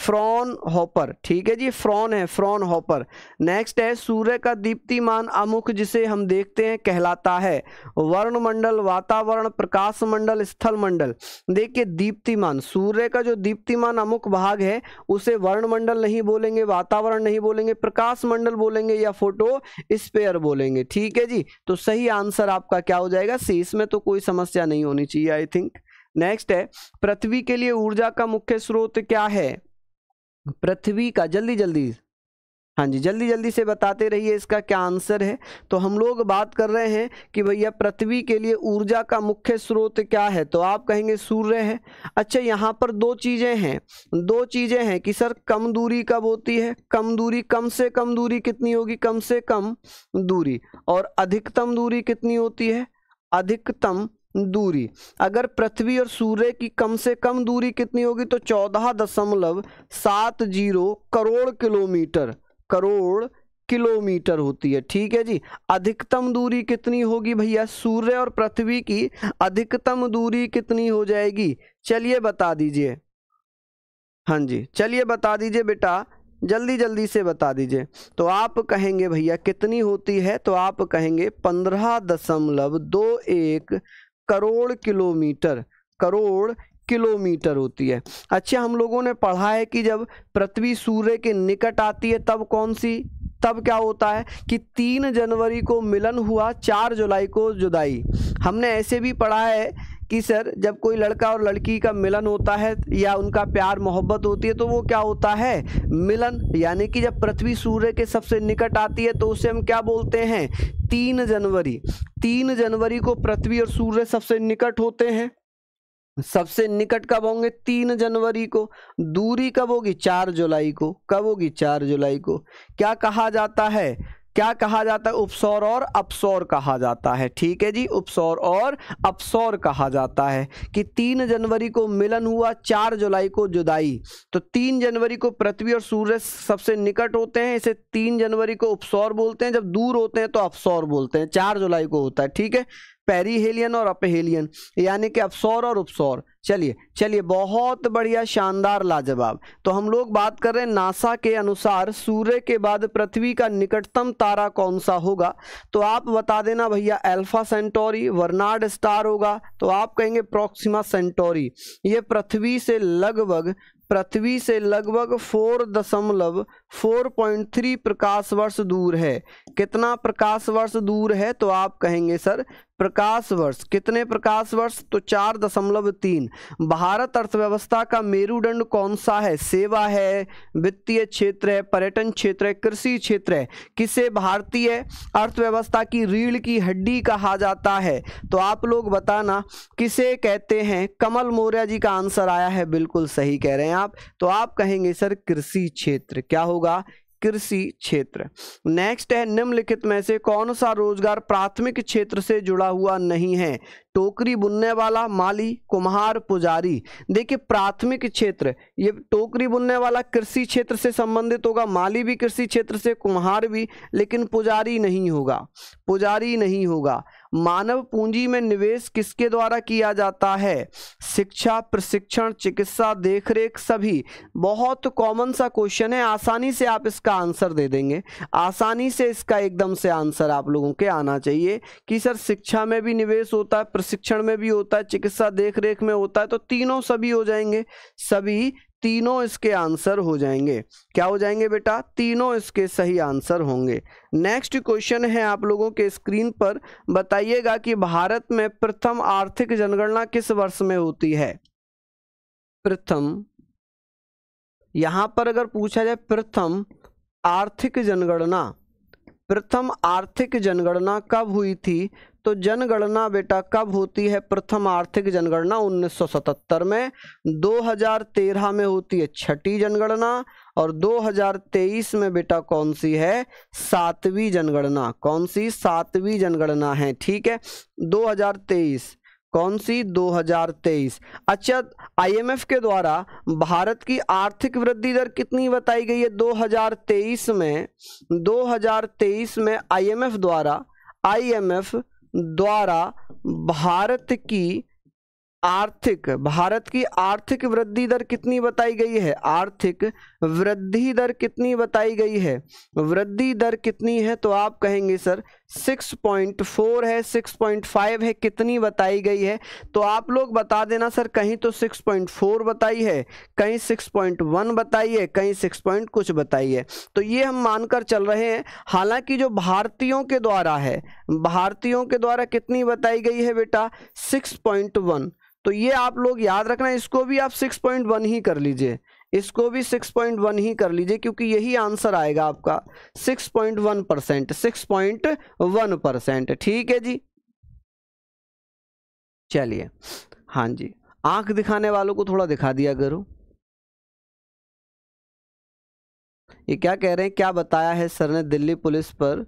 Speaker 1: फ्रॉन हॉपर ठीक है जी फ्रॉन है फ्रॉन हॉपर नेक्स्ट है सूर्य का दीप्तिमान अमुख जिसे हम देखते हैं कहलाता है वर्णमंडल वातावरण प्रकाश मंडल स्थल मंडल देखिए दीप्तिमान सूर्य का जो दीप्तिमान अमुख भाग है उसे वर्णमंडल नहीं बोलेंगे वातावरण नहीं बोलेंगे प्रकाश मंडल बोलेंगे या फोटो स्पेयर बोलेंगे ठीक है जी तो सही आंसर आपका क्या हो जाएगा सी इसमें तो कोई समस्या नहीं होनी चाहिए आई थिंक नेक्स्ट है पृथ्वी के लिए ऊर्जा का मुख्य स्रोत क्या है पृथ्वी का जल्दी जल्दी हाँ जी जल्दी जल्दी से बताते रहिए इसका क्या आंसर है तो हम लोग बात कर रहे हैं कि भैया पृथ्वी के लिए ऊर्जा का मुख्य स्रोत क्या है तो आप कहेंगे सूर्य है अच्छा यहाँ पर दो चीज़ें हैं दो चीज़ें हैं कि सर कम दूरी कब होती है कम दूरी कम से कम दूरी कितनी होगी कम से कम दूरी और अधिकतम दूरी कितनी होती है अधिकतम दूरी अगर पृथ्वी और सूर्य की कम से कम दूरी कितनी होगी तो चौदह दशमलव सात zero crore kilometre crore kilometre होती है ठीक है जी अधिकतम दूरी कितनी होगी भैया सूर्य और पृथ्वी की अधिकतम दूरी कितनी हो जाएगी चलिए बता दीजिए हाँ जी चलिए बता दीजिए बेटा जल्दी जल्दी से बता दीजिए तो आप कहेंगे भैया कितनी होती है तो आप कहेंगे पंद्रह दशमलव दो एक करोड़ किलोमीटर करोड़ किलोमीटर होती है अच्छा हम लोगों ने पढ़ा है कि जब पृथ्वी सूर्य के निकट आती है तब कौन सी तब क्या होता है कि तीन जनवरी को मिलन हुआ चार जुलाई को जुदाई हमने ऐसे भी पढ़ा है कि सर जब कोई लड़का और लड़की का मिलन होता है या उनका प्यार मोहब्बत होती है तो वो क्या होता है मिलन यानी कि जब पृथ्वी सूर्य के सबसे निकट आती है तो उसे हम क्या बोलते हैं तीन जनवरी तीन जनवरी को पृथ्वी और सूर्य सबसे निकट होते हैं सबसे निकट कब होंगे तीन जनवरी को दूरी कब होगी चार जुलाई को कब होगी चार जुलाई को क्या कहा जाता है क्या कहा जाता है उपसौर और अपसौर कहा जाता है ठीक है जी उपसौर और अपसौर कहा जाता है कि तीन जनवरी को मिलन हुआ चार जुलाई को जुदाई तो तीन जनवरी को पृथ्वी और सूर्य सबसे निकट होते हैं इसे तीन जनवरी को उपसौर बोलते हैं जब दूर होते हैं तो अपसौर बोलते हैं चार जुलाई को होता है ठीक है पेरीहेलियन और अपहेलियन यानी कि अपसौर और उपसौर चलिए चलिए बहुत बढ़िया शानदार लाजवाब तो हम लोग बात कर रहे हैं नासा के अनुसार सूर्य के बाद पृथ्वी का निकटतम तारा कौन सा होगा तो आप बता देना भैया अल्फा सेंटोरी वर्नाड स्टार होगा तो आप कहेंगे प्रोक्सीमा सेंटोरी ये पृथ्वी से लगभग पृथ्वी से लगभग फोर दशमलव फोर पॉइंट थ्री प्रकाश वर्ष दूर है कितना प्रकाश वर्ष दूर है तो आप कहेंगे सर प्रकाश वर्ष कितने प्रकाश वर्ष तो चार दशमलव तीन भारत अर्थव्यवस्था का मेरुदंड कौन सा है सेवा है वित्तीय क्षेत्र है पर्यटन क्षेत्र है कृषि क्षेत्र है किसे भारतीय अर्थव्यवस्था की रीढ़ की हड्डी कहा जाता है तो आप लोग बताना किसे कहते हैं कमल मौर्य जी का आंसर आया है बिल्कुल सही कह रहे हैं आप तो आप कहेंगे सर कृषि क्षेत्र क्या होगा कृषि क्षेत्र नेक्स्ट है निम्नलिखित में से कौन सा रोजगार प्राथमिक क्षेत्र से जुड़ा हुआ नहीं है टोकरी बुनने वाला माली कुम्हार पुजारी देखिए प्राथमिक क्षेत्र ये टोकरी बुनने वाला कृषि क्षेत्र से संबंधित होगा माली भी कृषि क्षेत्र से कुम्हार भी लेकिन पुजारी नहीं होगा पुजारी नहीं होगा मानव पूंजी में निवेश किसके द्वारा किया जाता है शिक्षा प्रशिक्षण चिकित्सा देखरेख सभी बहुत कॉमन सा क्वेश्चन है आसानी से आप इसका आंसर दे देंगे आसानी से इसका एकदम से आंसर आप लोगों के आना चाहिए कि सर शिक्षा में भी निवेश होता है प्रशिक्षण में भी होता है चिकित्सा देख रेख में होता है तो तीनों सभी हो जाएंगे सभी तीनों इसके आंसर हो जाएंगे क्या हो जाएंगे बेटा तीनों इसके सही आंसर होंगे नेक्स्ट क्वेश्चन है आप लोगों के स्क्रीन पर बताइएगा कि भारत में प्रथम आर्थिक जनगणना किस वर्ष में होती है प्रथम यहां पर अगर पूछा जाए प्रथम आर्थिक जनगणना प्रथम आर्थिक जनगणना कब हुई थी तो जनगणना बेटा कब होती है प्रथम आर्थिक जनगणना 1977 में 2013 में होती है छठी जनगणना और 2023 में बेटा कौन सी है सातवीं जनगणना कौन सी सातवीं जनगणना है ठीक है 2023 कौन सी 2023 अच्छा आईएमएफ के द्वारा भारत की आर्थिक वृद्धि दर कितनी बताई गई है 2023 में 2023 में आईएमएफ द्वारा आईएमएफ द्वारा भारत की आर्थिक भारत की आर्थिक वृद्धि दर कितनी बताई गई है आर्थिक वृद्धि दर कितनी बताई गई है वृद्धि दर कितनी है तो आप कहेंगे सर 6.4 है 6.5 है कितनी बताई गई है तो आप लोग बता देना सर कहीं तो 6.4 बताई है कहीं 6.1 बताई है कहीं 6. कुछ बताई है तो ये हम मानकर चल रहे हैं हालांकि जो भारतीयों के द्वारा है भारतीयों के द्वारा कितनी बताई गई है बेटा 6.1 तो ये आप लोग याद रखना इसको भी आप 6.1 ही कर लीजिए इसको भी 6.1 ही कर लीजिए क्योंकि यही आंसर आएगा आपका 6.1 परसेंट सिक्स परसेंट ठीक है जी चलिए हाँ जी आंख दिखाने वालों को थोड़ा दिखा दिया करो ये क्या कह रहे हैं क्या बताया है सर ने दिल्ली पुलिस पर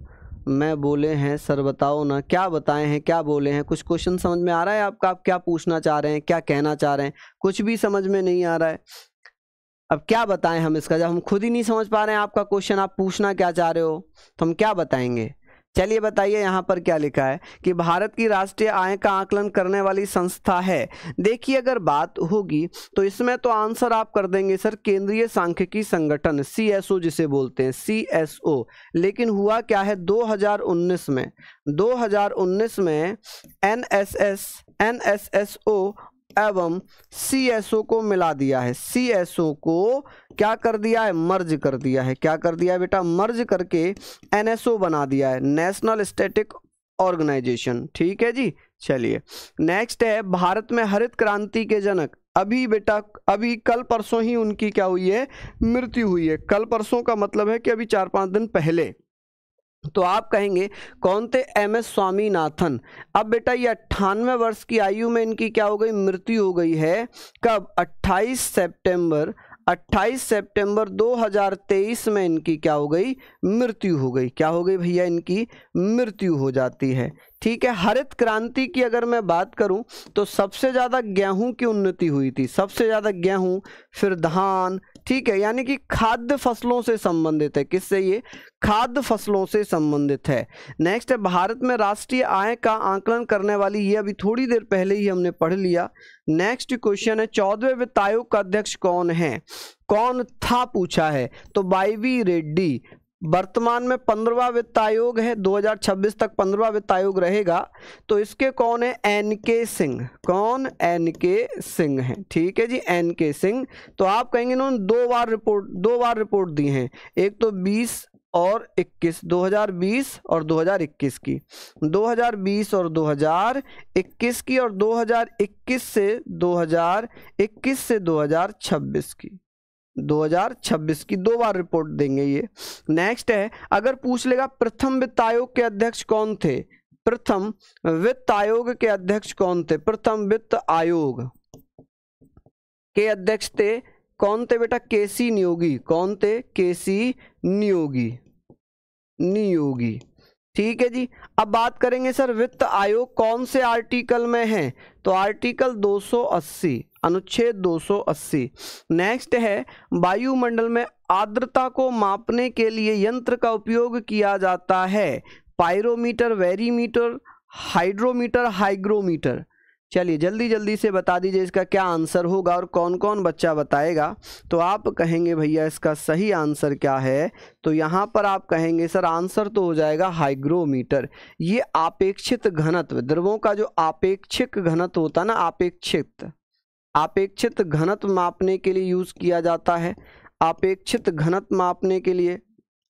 Speaker 1: मैं बोले हैं सर बताओ ना क्या बताए हैं क्या बोले हैं कुछ क्वेश्चन समझ में आ रहा है आपका आप क्या पूछना चाह रहे हैं क्या कहना चाह रहे हैं कुछ भी समझ में नहीं आ रहा है अब क्या बताएं हम इसका जब हम खुद ही नहीं समझ पा रहे हैं आपका क्वेश्चन आप पूछना क्या चाह रहे हो तो हम क्या बताएंगे चलिए बताइए यहाँ पर क्या लिखा है कि भारत की राष्ट्रीय आय का आकलन करने वाली संस्था है देखिए अगर बात होगी तो इसमें तो आंसर आप कर देंगे सर केंद्रीय सांख्यिकी संगठन ओ जिसे बोलते हैं ओ लेकिन हुआ क्या है 2019 में 2019 में N N S S S O एवं सी एस ओ को मिला दिया है सी एस ओ को क्या कर दिया है मर्ज कर दिया है क्या कर दिया है बेटा मर्ज करके एन एस ओ बना दिया है नेशनल स्टेटिक ऑर्गेनाइजेशन ठीक है जी चलिए नेक्स्ट है भारत में हरित क्रांति के जनक अभी बेटा अभी कल परसों ही उनकी क्या हुई है मृत्यु हुई है कल परसों का मतलब है कि अभी चार पांच दिन पहले तो आप कहेंगे कौन थे एम एस स्वामीनाथन अब बेटा ये अट्ठानवे वर्ष की आयु में इनकी क्या हो गई मृत्यु हो गई है कब 28 सितंबर 28 सितंबर 2023 में इनकी क्या हो गई मृत्यु हो गई क्या हो गई भैया इनकी मृत्यु हो जाती है ठीक है हरित क्रांति की अगर मैं बात करूं तो सबसे ज़्यादा गेहूं की उन्नति हुई थी सबसे ज़्यादा गेहूं फिर धान ठीक है यानी कि खाद्य फसलों से संबंधित है किससे ये खाद्य फसलों से संबंधित है नेक्स्ट है भारत में राष्ट्रीय आय का आंकलन करने वाली ये अभी थोड़ी देर पहले ही हमने पढ़ लिया नेक्स्ट क्वेश्चन है चौदवे वित्त आयोग का अध्यक्ष कौन है कौन था पूछा है तो बाईवी रेड्डी वर्तमान में पंद्रवा वित्त आयोग है 2026 तक पंद्रवा वित्त आयोग रहेगा तो इसके कौन है एन के सिंह कौन एन के सिंह है ठीक है जी एन के सिंह तो आप कहेंगे इन्होंने दो बार रिपोर्ट दो बार रिपोर्ट दी हैं एक तो 20 और 21 2020 और 2021 की 2020 और 2021 की और 2021 से 2021 से 2026 की 2026 की दो बार रिपोर्ट देंगे ये नेक्स्ट है अगर पूछ लेगा प्रथम वित्त आयोग के अध्यक्ष कौन थे प्रथम वित्त आयोग के अध्यक्ष कौन थे प्रथम वित्त आयोग के अध्यक्ष थे कौन थे बेटा केसी नियोगी कौन थे केसी नियोगी नियोगी ठीक है जी अब बात करेंगे सर वित्त आयोग कौन से आर्टिकल में है तो आर्टिकल 280 अनुच्छेद 280 नेक्स्ट है वायुमंडल में आर्द्रता को मापने के लिए यंत्र का उपयोग किया जाता है पायरोमीटर वेरीमीटर हाइड्रोमीटर हाइग्रोमीटर चलिए जल्दी जल्दी से बता दीजिए इसका क्या आंसर होगा और कौन कौन बच्चा बताएगा तो आप कहेंगे भैया इसका सही आंसर क्या है तो यहाँ पर आप कहेंगे सर आंसर तो हो जाएगा हाइग्रोमीटर ये आपेक्षित घनत्व द्रवों का जो आपेक्षिक घनत्व होता है ना आपेक्षित अपेक्षित घनत्व मापने के लिए यूज़ किया जाता है अपेक्षित घनत्व मापने के लिए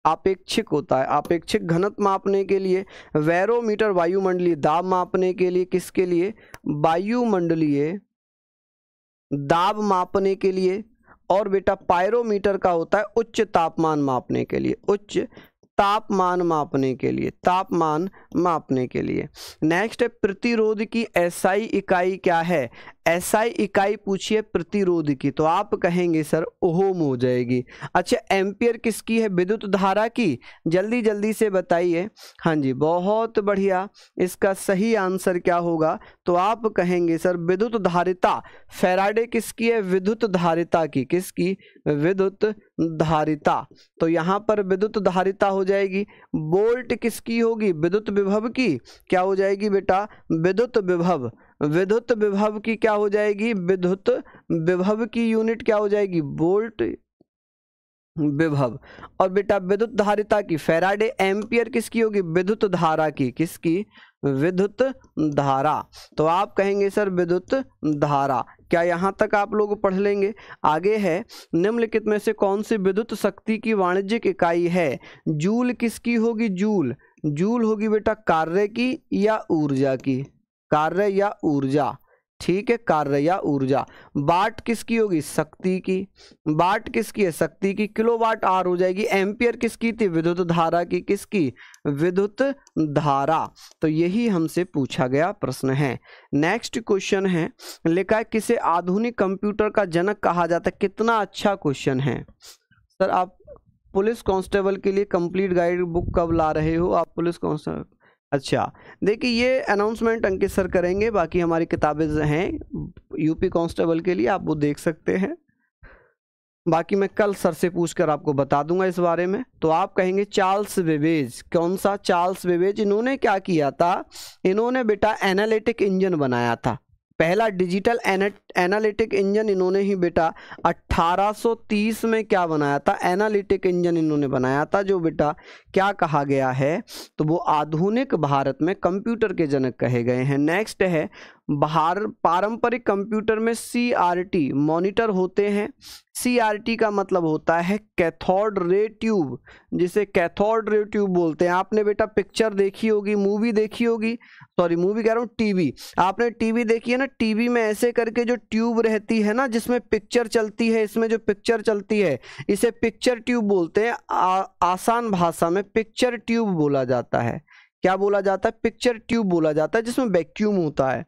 Speaker 1: अपेक्षिक होता है अपेक्षिक घनत्व मापने के लिए वैरोमीटर वायुमंडलीय दाब मापने के लिए किसके लिए वायुमंडलीय दाब मापने के लिए और बेटा पायरोमीटर का होता है उच्च तापमान मापने के लिए उच्च तापमान मापने के लिए तापमान मापने के लिए नेक्स्ट है प्रतिरोध की एसआई इकाई क्या है एसआई इकाई पूछिए प्रतिरोध की तो आप कहेंगे सर ओहम हो जाएगी अच्छा एम्पियर किसकी है विद्युत धारा की जल्दी जल्दी से बताइए हाँ जी बहुत बढ़िया इसका सही आंसर क्या होगा तो आप कहेंगे सर विद्युत धारिता फेराडे किसकी है विद्युत धारिता की किसकी विद्युत धारिता तो यहाँ पर विद्युत धारिता हो जाएगी बोल्ट किसकी होगी विद्युत विभव की क्या हो जाएगी बेटा विद्युत विभव विद्युत विभव की क्या हो जाएगी विद्युत विभव की यूनिट क्या हो जाएगी बोल्ट विभव और बेटा विद्युत धारिता की फेराडे एम्पियर किसकी होगी विद्युत धारा की किसकी विद्युत धारा तो आप कहेंगे सर विद्युत धारा क्या यहाँ तक आप लोग पढ़ लेंगे आगे है निम्नलिखित में से कौन सी विद्युत शक्ति की वाणिज्यिक इकाई है जूल किसकी होगी जूल जूल होगी बेटा कार्य की या ऊर्जा की कार्य या ऊर्जा ठीक है कार्य या ऊर्जा बाट किसकी होगी शक्ति की बाट किसकी है शक्ति की किलोवाट आर हो जाएगी एम्पियर किसकी थी विद्युत धारा की किसकी विद्युत धारा तो यही हमसे पूछा गया प्रश्न है नेक्स्ट क्वेश्चन है लिखा है किसे आधुनिक कंप्यूटर का जनक कहा जाता है कितना अच्छा क्वेश्चन है सर आप पुलिस कांस्टेबल के लिए कंप्लीट गाइड बुक कब ला रहे हो आप पुलिस कांस्टेबल अच्छा देखिए ये अनाउंसमेंट अंकित सर करेंगे बाकी हमारी किताबें हैं यूपी कांस्टेबल के लिए आप वो देख सकते हैं बाकी मैं कल सर से पूछकर आपको बता दूंगा इस बारे में तो आप कहेंगे चार्ल्स वेवेज कौन सा चार्ल्स वेवेज इन्होंने क्या किया था इन्होंने बेटा एनालिटिक इंजन बनाया था पहला डिजिटल एनालिटिक इंजन इन्होंने ही बेटा 1830 में क्या बनाया था एनालिटिक इंजन इन्होंने बनाया था जो बेटा क्या कहा गया है तो वो आधुनिक भारत में कंप्यूटर के जनक कहे गए हैं नेक्स्ट है बाहर पारंपरिक कंप्यूटर में सी मॉनिटर होते हैं सी का मतलब होता है कैथोड रे ट्यूब जिसे कैथोड रे ट्यूब बोलते हैं आपने बेटा पिक्चर देखी होगी मूवी देखी होगी सॉरी मूवी कह रहा हूँ टीवी आपने टीवी देखी है ना टीवी में ऐसे करके जो ट्यूब रहती है ना जिसमें पिक्चर चलती है इसमें जो पिक्चर चलती है इसे पिक्चर ट्यूब बोलते हैं आ, आसान भाषा में पिक्चर ट्यूब बोला जाता है क्या बोला जाता है पिक्चर ट्यूब बोला जाता है जिसमें वैक्यूम होता है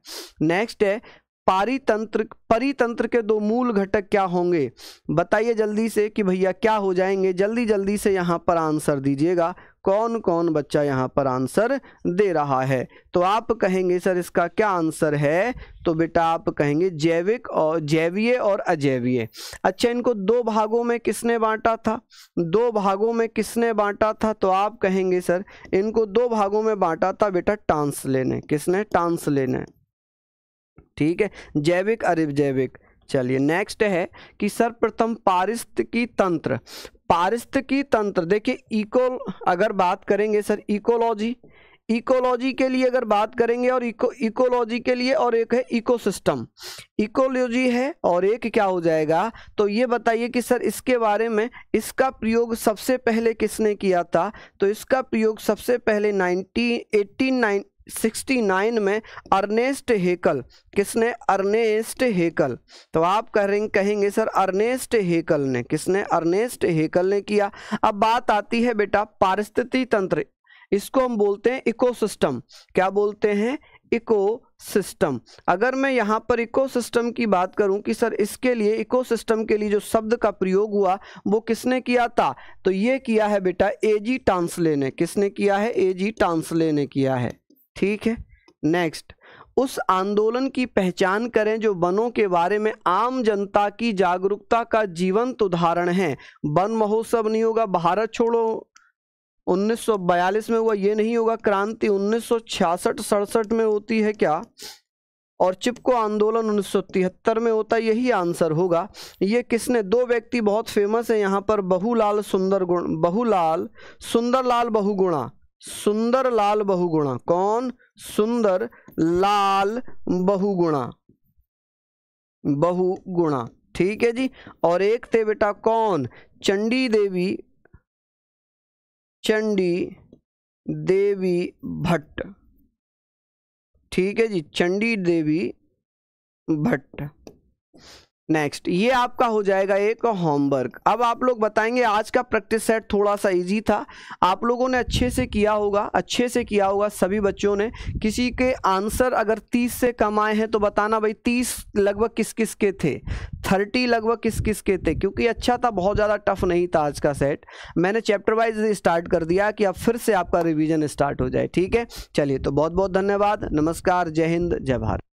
Speaker 1: नेक्स्ट है पारितंत्र परितंत्र के दो मूल घटक क्या होंगे बताइए जल्दी से कि भैया क्या हो जाएंगे जल्दी जल्दी से यहाँ पर आंसर दीजिएगा कौन कौन बच्चा यहाँ पर आंसर दे रहा है तो आप कहेंगे सर इसका क्या आंसर है तो बेटा आप कहेंगे जैविक और जैवीय और अजैवीय अच्छा इनको दो भागों में किसने बांटा था दो भागों में किसने बांटा था तो आप कहेंगे सर इनको दो भागों में बांटा था बेटा टांसले ने किसने टांसले ने ठीक है जैविक अरिव जैविक चलिए नेक्स्ट है कि सर्वप्रथम पारिस्थिकी तंत्र पारिस्थिकी तंत्र देखिए इको अगर बात करेंगे सर इकोलॉजी इकोलॉजी के लिए अगर बात करेंगे और इको इकोलॉजी के लिए और एक है इकोसिस्टम इकोलॉजी है और एक क्या हो जाएगा तो ये बताइए कि सर इसके बारे में इसका प्रयोग सबसे पहले किसने किया था तो इसका प्रयोग सबसे पहले नाइनटीन एट्टीन नाइन 69 में अर्नेस्ट हेकल किसने अर्नेस्ट हेकल तो आप कह रहे कहेंगे सर अर्नेस्ट हेकल ने किसने अर्नेस्ट हेकल ने किया अब बात आती है बेटा पारिस्थिति तंत्र इसको हम बोलते हैं इकोसिस्टम क्या बोलते हैं इको सिस्टम अगर मैं यहाँ पर इकोसिस्टम की बात करूँ कि सर इसके लिए इकोसिस्टम के लिए जो शब्द का प्रयोग हुआ वो किसने किया था तो ये किया है बेटा एजी टांसले ने किसने किया है एजी टांसले ने किया है ठीक है नेक्स्ट उस आंदोलन की पहचान करें जो वनों के बारे में आम जनता की जागरूकता का जीवंत उदाहरण है वन महोत्सव नहीं होगा भारत छोड़ो 1942 में हुआ ये नहीं होगा क्रांति 1966 सड़सठ में होती है क्या और चिपको आंदोलन 1973 में होता यही आंसर होगा ये किसने दो व्यक्ति बहुत फेमस है यहाँ पर बहुलाल सुंदर गुण बहुलाल सुंदरलाल बहुगुणा सुंदर लाल बहुगुणा कौन सुंदर लाल बहुगुणा बहुगुणा ठीक है जी और एक थे बेटा कौन चंडी देवी चंडी देवी भट्ट ठीक है जी चंडी देवी भट्ट नेक्स्ट ये आपका हो जाएगा एक होमवर्क अब आप लोग बताएंगे आज का प्रैक्टिस सेट थोड़ा सा इजी था आप लोगों ने अच्छे से किया होगा अच्छे से किया होगा सभी बच्चों ने किसी के आंसर अगर 30 से कम आए हैं तो बताना भाई 30 लगभग किस किस के थे 30 लगभग किस किस के थे क्योंकि अच्छा था बहुत ज़्यादा टफ नहीं था आज का सेट मैंने चैप्टर वाइज स्टार्ट कर दिया कि अब फिर से आपका रिविज़न स्टार्ट हो जाए ठीक है चलिए तो बहुत बहुत धन्यवाद नमस्कार जय हिंद जय भारत